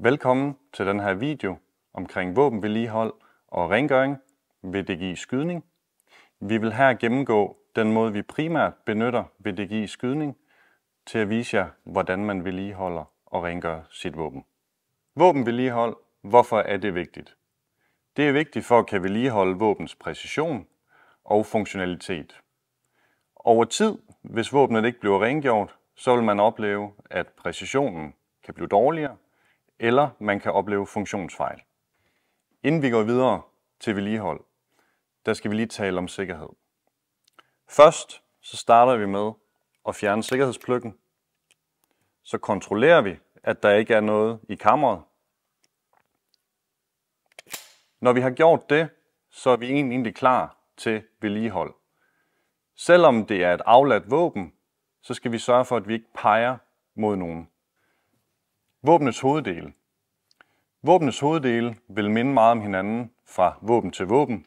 Velkommen til den her video omkring våbenvedligehold og rengøring ved DGI Skydning. Vi vil her gennemgå den måde, vi primært benytter ved DGI Skydning til at vise jer, hvordan man vedligeholder og rengør sit våben. Våbenvedligehold, hvorfor er det vigtigt? Det er vigtigt for at kan vedligeholde våbens præcision og funktionalitet. Over tid, hvis våbnet ikke bliver rengjort, så vil man opleve, at præcisionen kan blive dårligere, eller man kan opleve funktionsfejl. Inden vi går videre til vedligehold, der skal vi lige tale om sikkerhed. Først så starter vi med at fjerne sikkerhedspløkken. Så kontrollerer vi, at der ikke er noget i kammeret. Når vi har gjort det, så er vi egentlig klar til vedligehold. Selvom det er et afladt våben, så skal vi sørge for, at vi ikke peger mod nogen. Våbnets hoveddele. Våbnets hoveddele vil minde meget om hinanden fra våben til våben.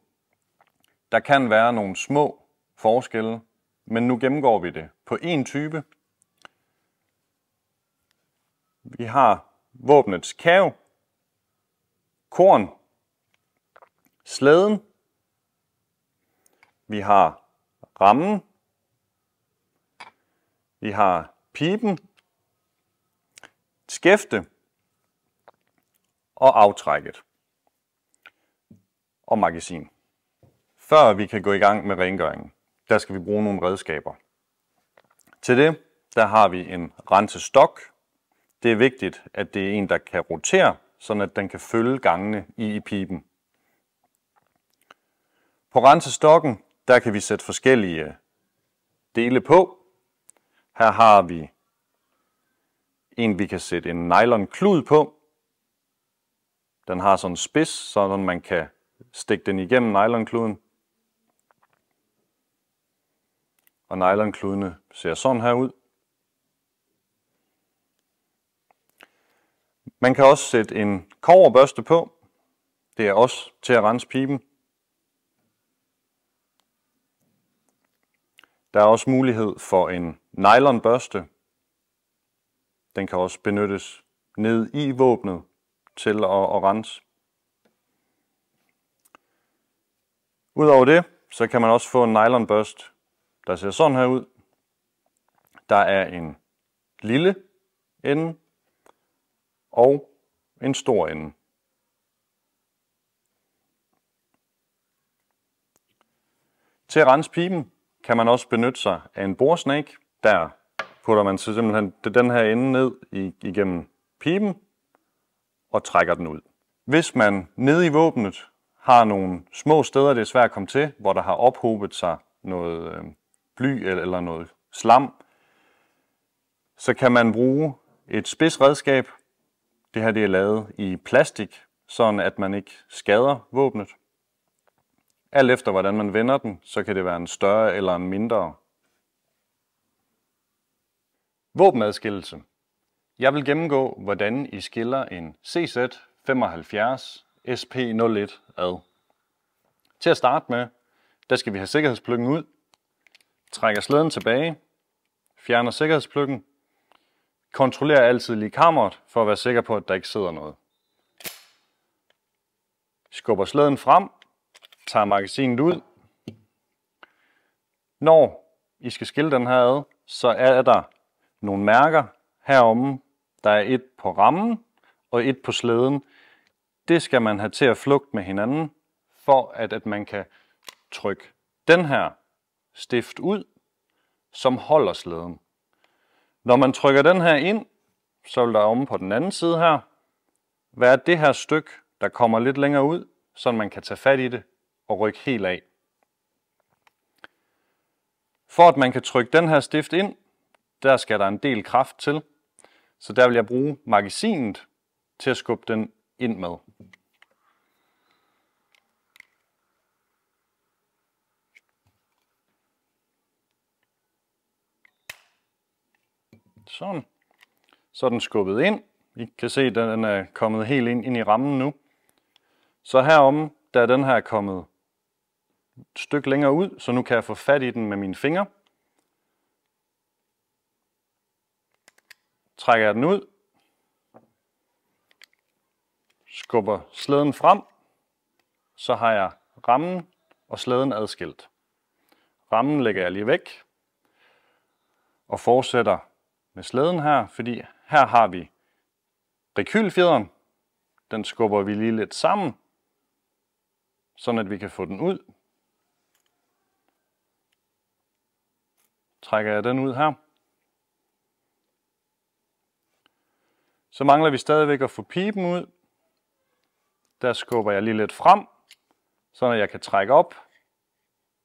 Der kan være nogle små forskelle, men nu gennemgår vi det på én type. Vi har våbnets kæv, korn, slæden, vi har rammen, vi har pipen skæfte og aftrækket og magasin. Før vi kan gå i gang med rengøringen, der skal vi bruge nogle redskaber. Til det, der har vi en rensestok. Det er vigtigt, at det er en, der kan rotere, så at den kan følge gangene i, i pipen. På rensestokken, der kan vi sætte forskellige dele på. Her har vi en, vi kan sætte en nylonklud på. Den har sådan en spids, så man kan stikke den igennem nylonkluden. Og nylonkludene ser sådan her ud. Man kan også sætte en koverbørste på. Det er også til at rense pipen. Der er også mulighed for en nylonbørste, den kan også benyttes ned i våbnet til at, at rense. Udover det, så kan man også få en nylon børst, der ser sådan her ud. Der er en lille ende og en stor ende. Til at rense piben kan man også benytte sig af en boresnake, der putter man så simpelthen den her ende ned igennem pipen og trækker den ud. Hvis man nede i våbnet har nogle små steder, det er svært at komme til, hvor der har ophobet sig noget øh, bly eller noget slam, så kan man bruge et spidsredskab. Det her det er lavet i plastik, sådan at man ikke skader våbnet. Alt efter hvordan man vender den, så kan det være en større eller en mindre Våbenadskillelse. Jeg vil gennemgå, hvordan I skiller en CZ75 SP01 ad. Til at starte med, der skal vi have sikkerhedspløkken ud, trækker slæden tilbage, fjerner sikkerhedspløkken, kontrollerer altid lige kammeret for at være sikker på, at der ikke sidder noget. Skubber slæden frem, tager magasinet ud. Når I skal skille den her ad, så er der nogle mærker heromme. Der er et på rammen og et på slæden. Det skal man have til at flugte med hinanden, for at, at man kan trykke den her stift ud, som holder slæden. Når man trykker den her ind, så vil der omme på den anden side her være det her stykke, der kommer lidt længere ud, så man kan tage fat i det og rykke helt af. For at man kan trykke den her stift ind, der skal der en del kraft til. Så der vil jeg bruge magasinet til at skubbe den ind med. Sådan. Så er den skubbet ind. I kan se, at den er kommet helt ind, ind i rammen nu. Så herom, der er den her kommet et stykke længere ud, så nu kan jeg få fat i den med mine fingre. trækker jeg den ud, skubber slæden frem, så har jeg rammen og slæden adskilt. Rammen lægger jeg lige væk og fortsætter med slæden her, fordi her har vi rekylfjederen. Den skubber vi lige lidt sammen, sådan at vi kan få den ud. Trækker jeg den ud her. Så mangler vi stadigvæk at få pipen ud. Der skubber jeg lige lidt frem, så jeg kan trække op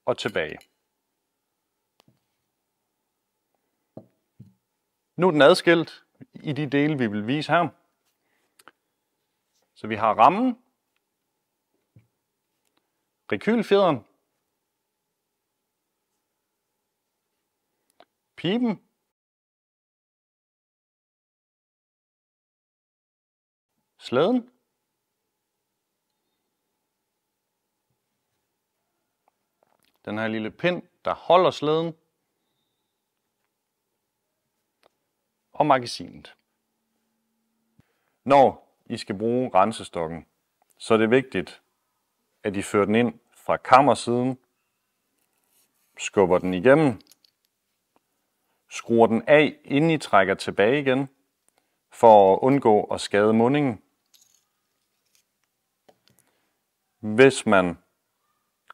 og tilbage. Nu er den adskilt i de dele, vi vil vise her. Så vi har rammen, rekylfjederen, piben slæden. Den her lille pind, der holder slæden. Og magasinet. Når I skal bruge rensestokken, så er det vigtigt, at I fører den ind fra kammersiden, skubber den igennem, skruer den af, inden I trækker tilbage igen, for at undgå at skade mundingen. hvis man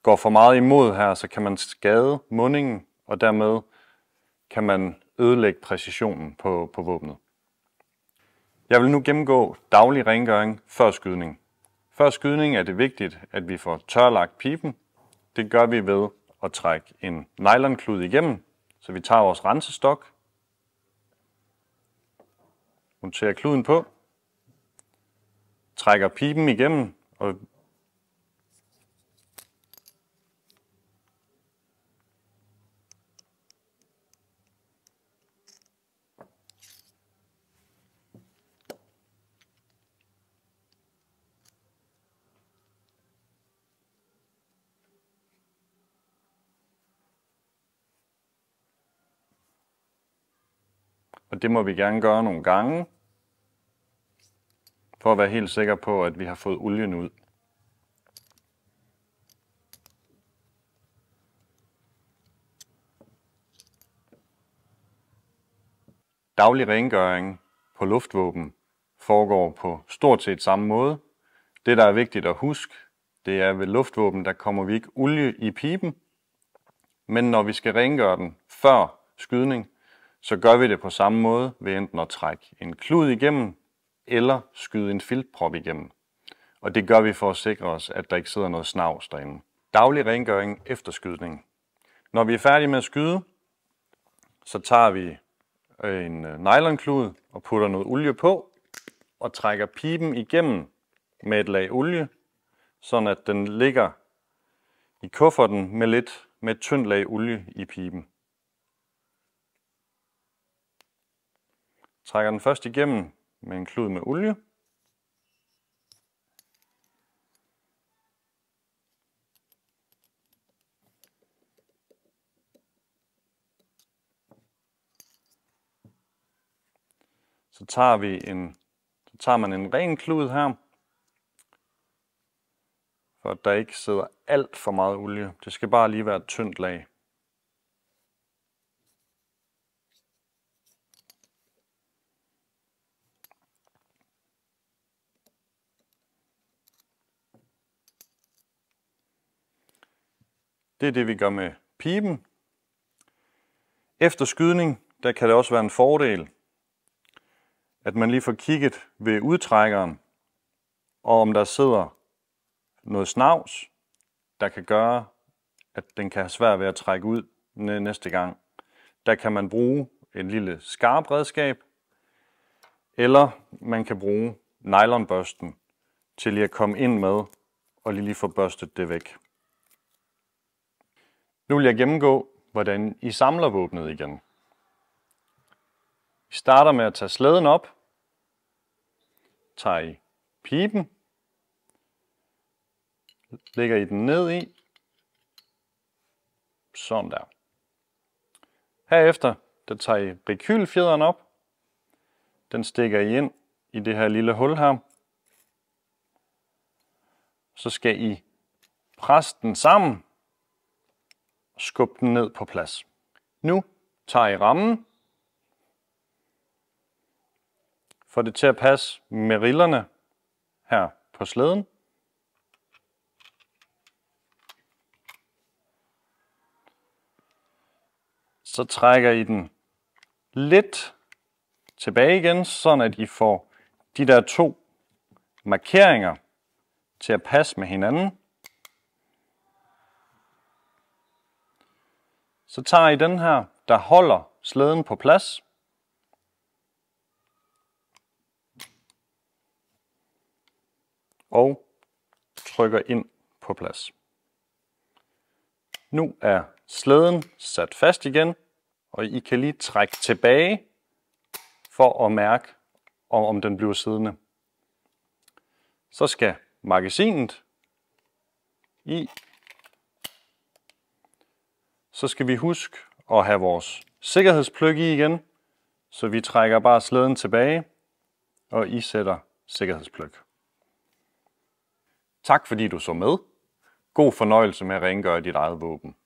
går for meget imod her, så kan man skade mundingen, og dermed kan man ødelægge præcisionen på, på våbnet. Jeg vil nu gennemgå daglig rengøring før skydning. Før skydning er det vigtigt, at vi får tørlagt pipen. Det gør vi ved at trække en nylonklud igennem, så vi tager vores rensestok, monterer kluden på, trækker pipen igennem og Og det må vi gerne gøre nogle gange, for at være helt sikker på, at vi har fået olien ud. Daglig rengøring på luftvåben foregår på stort set samme måde. Det, der er vigtigt at huske, det er ved luftvåben, der kommer vi ikke olie i pipen, men når vi skal rengøre den før skydning, så gør vi det på samme måde ved enten at trække en klud igennem eller skyde en filtprop igennem. Og det gør vi for at sikre os, at der ikke sidder noget snavs derinde. Daglig rengøring efter skydning. Når vi er færdige med at skyde, så tager vi øh, en øh, nylonklud og putter noget olie på og trækker pipen igennem med et lag olie, sådan at den ligger i kufferten med lidt med et tyndt lag olie i pipen. Trækker den først igennem med en klud med olie. Så tager, vi en, så tager man en ren klud her, for at der ikke sidder alt for meget olie. Det skal bare lige være et tyndt lag. Det er det, vi gør med piben. Efter skydning, der kan det også være en fordel, at man lige får kigget ved udtrækkeren, og om der sidder noget snavs, der kan gøre, at den kan have svært ved at trække ud næste gang. Der kan man bruge en lille skarp redskab, eller man kan bruge nylonbørsten til lige at komme ind med og lige få børstet det væk. Nu vil jeg gennemgå, hvordan I samler våbnet igen. Vi starter med at tage slæden op, tager I pipen, lægger I den ned i, sådan der. Herefter der tager I rekylfjederen op, den stikker I ind i det her lille hul her. Så skal I presse den sammen, og skub den ned på plads. Nu tager I rammen, får det til at passe med rillerne her på slæden. Så trækker I den lidt tilbage igen, sådan at I får de der to markeringer til at passe med hinanden. Så tager I den her, der holder slæden på plads. Og trykker ind på plads. Nu er slæden sat fast igen, og I kan lige trække tilbage for at mærke, om den bliver siddende. Så skal magasinet i så skal vi huske at have vores sikkerhedspløk i igen. Så vi trækker bare slæden tilbage, og I sætter sikkerhedspløk. Tak fordi du så med. God fornøjelse med at rengøre dit eget våben.